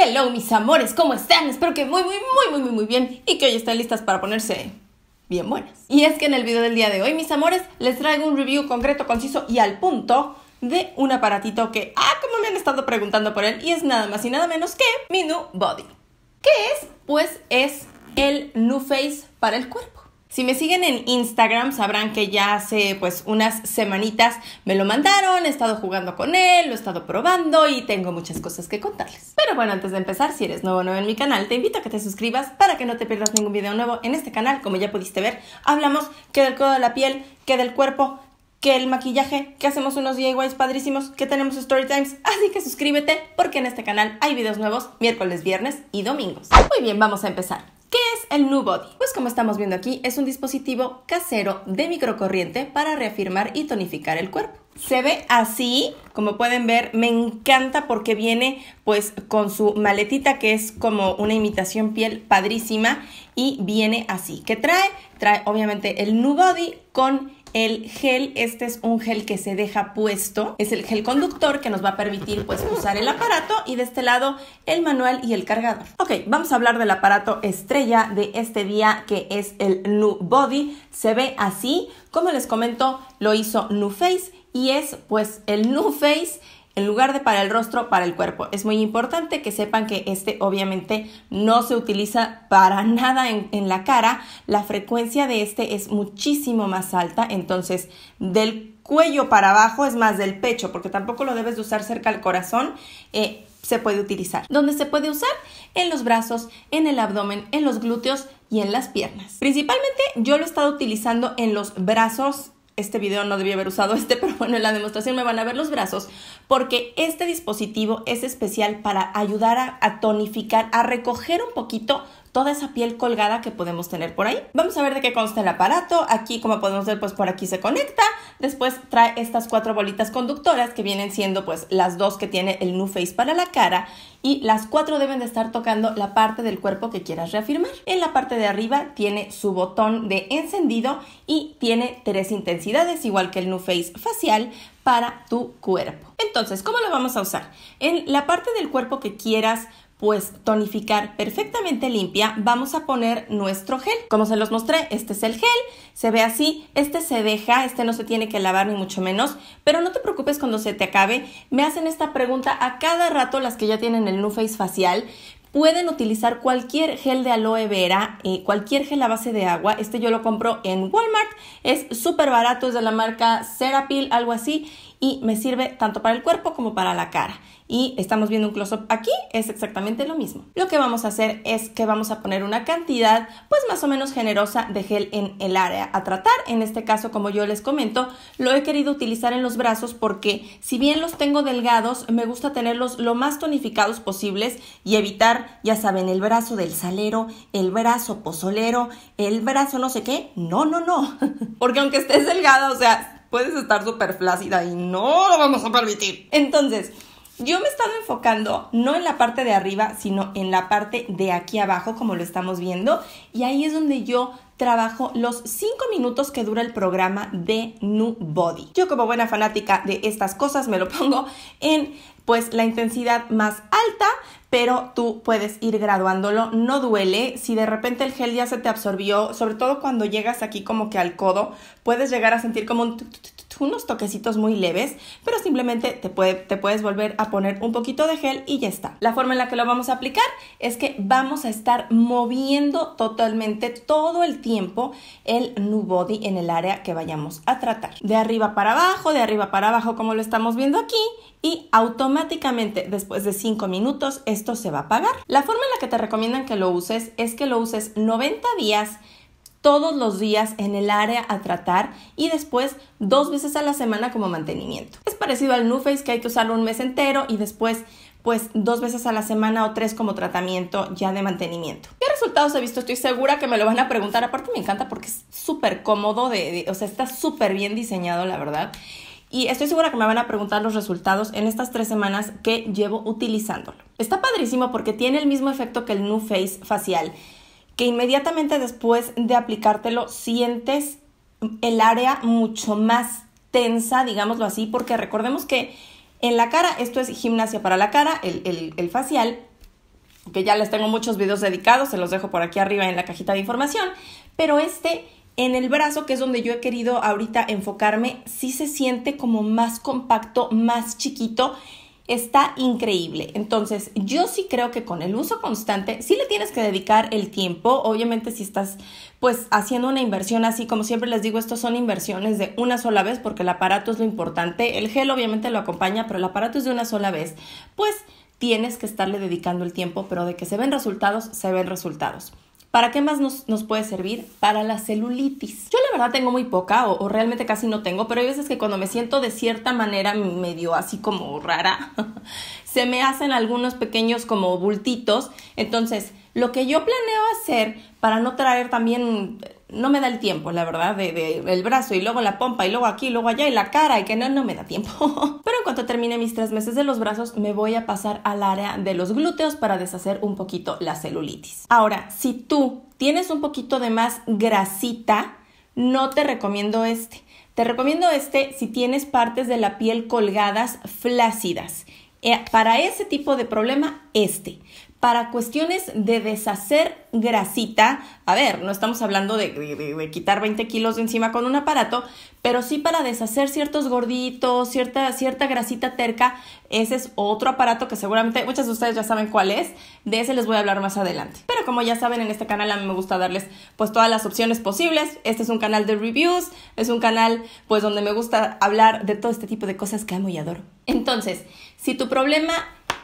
Hello mis amores, ¿cómo están? Espero que muy, muy, muy, muy, muy, bien y que hoy estén listas para ponerse bien buenas. Y es que en el video del día de hoy, mis amores, les traigo un review concreto, conciso y al punto de un aparatito que, ah, como me han estado preguntando por él, y es nada más y nada menos que mi New Body. ¿Qué es? Pues es el New Face para el cuerpo. Si me siguen en Instagram sabrán que ya hace pues unas semanitas me lo mandaron, he estado jugando con él, lo he estado probando y tengo muchas cosas que contarles. Pero bueno, antes de empezar, si eres nuevo o nuevo en mi canal, te invito a que te suscribas para que no te pierdas ningún video nuevo en este canal. Como ya pudiste ver, hablamos que del codo de la piel, que del cuerpo, que el maquillaje, que hacemos unos DIYs padrísimos, que tenemos story times, así que suscríbete porque en este canal hay videos nuevos miércoles, viernes y domingos. Muy bien, vamos a empezar el Nubody? Pues como estamos viendo aquí, es un dispositivo casero de microcorriente para reafirmar y tonificar el cuerpo. Se ve así, como pueden ver, me encanta porque viene pues con su maletita que es como una imitación piel padrísima y viene así. ¿Qué trae? Trae obviamente el Nubody con el gel, este es un gel que se deja puesto, es el gel conductor que nos va a permitir pues usar el aparato y de este lado el manual y el cargador. Ok, vamos a hablar del aparato estrella de este día que es el New Body. Se ve así, como les comento, lo hizo New Face y es pues el New Face en lugar de para el rostro, para el cuerpo. Es muy importante que sepan que este obviamente no se utiliza para nada en, la cara. La frecuencia de este es muchísimo más alta, entonces del cuello para abajo es más del pecho, porque tampoco lo debes de usar cerca al corazón. Eh, se puede utilizar. ¿Dónde se puede usar? En los brazos, en el abdomen, en los glúteos y en las piernas. Principalmente yo lo he estado utilizando en los brazos este video no debía haber usado este, pero bueno, en la demostración me van a ver los brazos, porque este dispositivo es especial para ayudar a, a tonificar, a recoger un poquito toda esa piel colgada que podemos tener por ahí. Vamos a ver de qué consta el aparato. Aquí, como podemos ver, pues por aquí se conecta. Después trae estas cuatro bolitas conductoras que vienen siendo pues las dos que tiene el New Face para la cara y las cuatro deben de estar tocando la parte del cuerpo que quieras reafirmar. En la parte de arriba tiene su botón de encendido y tiene tres intensidades igual que el New Face facial para tu cuerpo. Entonces, ¿cómo lo vamos a usar? En la parte del cuerpo que quieras pues tonificar perfectamente limpia, vamos a poner nuestro gel. Como se los mostré, este es el gel, se ve así, este se deja, este no se tiene que lavar ni mucho menos, pero no te preocupes cuando se te acabe. Me hacen esta pregunta a cada rato las que ya tienen el NuFace Face facial, Pueden utilizar cualquier gel de aloe vera, eh, cualquier gel a base de agua. Este yo lo compro en Walmart, es súper barato, es de la marca Serapil, algo así, y me sirve tanto para el cuerpo como para la cara. Y estamos viendo un close-up aquí, es exactamente lo mismo. Lo que vamos a hacer es que vamos a poner una cantidad pues más o menos generosa de gel en el área a tratar. En este caso, como yo les comento, lo he querido utilizar en los brazos porque si bien los tengo delgados, me gusta tenerlos lo más tonificados posibles y evitar, ya saben, el brazo del salero, el brazo pozolero, el brazo no sé qué. No, no, no. porque aunque estés delgada, o sea, puedes estar súper flácida y no lo vamos a permitir. Entonces, yo me he estado enfocando no en la parte de arriba, sino en la parte de aquí abajo, como lo estamos viendo, y ahí es donde yo trabajo los 5 minutos que dura el programa de New Body. Yo como buena fanática de estas cosas me lo pongo en pues la intensidad más alta, pero tú puedes ir graduándolo, no duele, si de repente el gel ya se te absorbió, sobre todo cuando llegas aquí como que al codo, puedes llegar a sentir como un unos toquecitos muy leves, pero simplemente te, te puedes volver a poner un poquito de gel y ya está. La forma en la que lo vamos a aplicar es que vamos a estar moviendo totalmente todo el tiempo el New Body en el área que vayamos a tratar. De arriba para abajo, de arriba para abajo como lo estamos viendo aquí y automáticamente después de 5 minutos esto se va a apagar. La forma en la que te recomiendan que lo uses es que lo uses 90 días todos los días en el área a tratar y después dos veces a la semana como mantenimiento. Es parecido al NuFace que hay que usarlo un mes entero y después pues dos veces a la semana o tres como tratamiento ya de mantenimiento. ¿Qué resultados he visto? Estoy segura que me lo van a preguntar. Aparte me encanta porque es súper cómodo, de, o sea, está súper bien diseñado, la verdad. Y estoy segura que me van a preguntar los resultados en estas tres semanas que llevo utilizándolo. Está padrísimo porque tiene el mismo efecto que el New Face facial que inmediatamente después de aplicártelo sientes el área mucho más tensa, digámoslo así, porque recordemos que en la cara, esto es gimnasia para la cara, el, facial, que ya les tengo muchos videos dedicados, se los dejo por aquí arriba en la cajita de información, pero este en el brazo, que es donde yo he querido ahorita enfocarme, sí se siente como más compacto, más chiquito está increíble. Entonces, yo sí creo que con el uso constante, sí le tienes que dedicar el tiempo. Obviamente, si estás pues haciendo una inversión así, como siempre les digo, esto son inversiones de una sola vez porque el aparato es lo importante. El gel obviamente lo acompaña, pero el aparato es de una sola vez. Pues tienes que estarle dedicando el tiempo, pero de que se ven resultados, se ven resultados. ¿Para qué más nos, puede servir? Para la celulitis. Yo la verdad tengo muy poca o, realmente casi no tengo, pero hay veces que cuando me siento de cierta manera medio así como rara, se me hacen algunos pequeños como bultitos. Entonces, lo que yo planeo hacer para no traer también, no me da el tiempo, la verdad, de, el brazo y luego la pompa y luego aquí y luego allá y la cara y que no, no me da tiempo. pero termine mis tres meses de los brazos, me voy a pasar al área de los glúteos para deshacer un poquito la celulitis. Ahora, si tú tienes un poquito de más grasita, no te recomiendo este. Te recomiendo este si tienes partes de la piel colgadas flácidas. Eh, para ese tipo de problema, este para cuestiones de deshacer grasita. A ver, no estamos hablando de, quitar 20 kilos de encima con un aparato, pero sí para deshacer ciertos gorditos, cierta, cierta grasita terca. Ese es otro aparato que seguramente muchas de ustedes ya saben cuál es. De ese les voy a hablar más adelante. Pero como ya saben, en este canal a mí me gusta darles pues todas las opciones posibles. Este es un canal de reviews, es un canal pues donde me gusta hablar de todo este tipo de cosas que amo y adoro. Entonces, si tu problema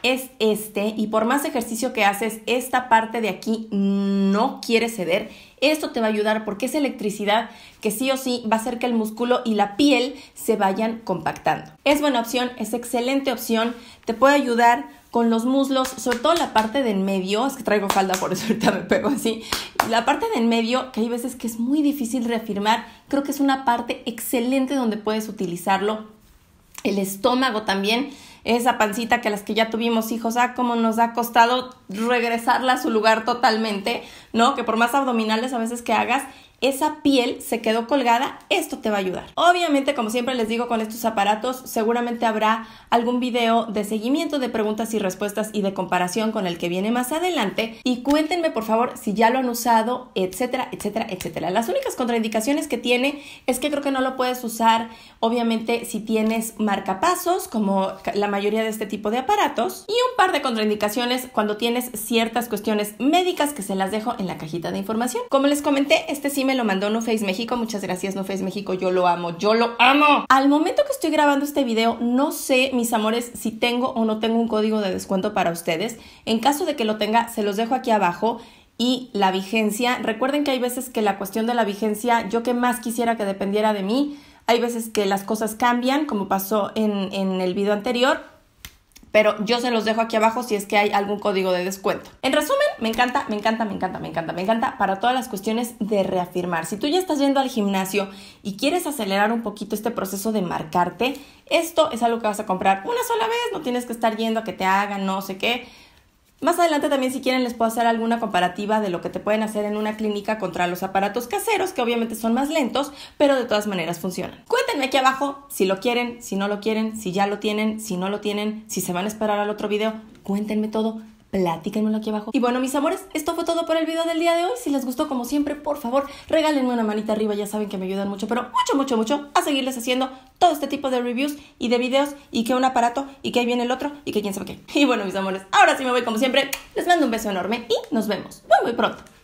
es este y por más ejercicio que haces, esta parte de aquí no quiere ceder. Esto te va a ayudar porque es electricidad que sí o sí va a hacer que el músculo y la piel se vayan compactando. Es buena opción, es excelente opción, te puede ayudar con los muslos, sobre todo la parte de medio, es que traigo falda por eso ahorita me pego así, la parte de en medio, que hay veces que es muy difícil reafirmar, creo que es una parte excelente donde puedes utilizarlo, el estómago también, esa pancita que las que ya tuvimos hijos, ah, como nos ha costado regresarla a su lugar totalmente, ¿no? Que por más abdominales a veces que hagas, esa piel se quedó colgada, esto te va a ayudar. Obviamente, como siempre les digo con estos aparatos, seguramente habrá algún video de seguimiento de preguntas y respuestas y de comparación con el que viene más adelante. Y cuéntenme, por favor, si ya lo han usado, etcétera, etcétera, etcétera. Las únicas contraindicaciones que tiene es que creo que no lo puedes usar, obviamente, si tienes marcapasos, como la mayoría de este tipo de aparatos. Y un par de contraindicaciones cuando tienes ciertas cuestiones médicas que se las dejo en la cajita de información. Como les comenté, este sí me lo mandó Face México. Muchas gracias, Face México. Yo lo amo, yo lo amo. Al momento que estoy grabando este video, no sé, mis amores, si tengo o no tengo un código de descuento para ustedes. En caso de que lo tenga, se los dejo aquí abajo y la vigencia. Recuerden que hay veces que la cuestión de la vigencia, yo que más quisiera que dependiera de mí, hay veces que las cosas cambian, como pasó en, en el video anterior, pero yo se los dejo aquí abajo si es que hay algún código de descuento. En resumen, me encanta, me encanta, me encanta, me encanta, me encanta para todas las cuestiones de reafirmar. Si tú ya estás yendo al gimnasio y quieres acelerar un poquito este proceso de marcarte, esto es algo que vas a comprar una sola vez, no tienes que estar yendo a que te hagan no sé qué más adelante también si quieren les puedo hacer alguna comparativa de lo que te pueden hacer en una clínica contra los aparatos caseros, que obviamente son más lentos, pero de todas maneras funcionan. Cuéntenme aquí abajo si lo quieren, si no lo quieren, si ya lo tienen, si no lo tienen, si se van a esperar al otro video. Cuéntenme todo, platíquenmelo aquí abajo. Y bueno, mis amores, esto fue todo por el video del día de hoy. Si les gustó, como siempre, por favor, regálenme una manita arriba. Ya saben que me ayudan mucho, pero mucho, mucho, mucho a seguirles haciendo todo este tipo de reviews y de videos y que un aparato y que ahí viene el otro y que quién sabe qué. Y bueno, mis amores, ahora sí me voy como siempre. Les mando un beso enorme y nos vemos muy, muy pronto.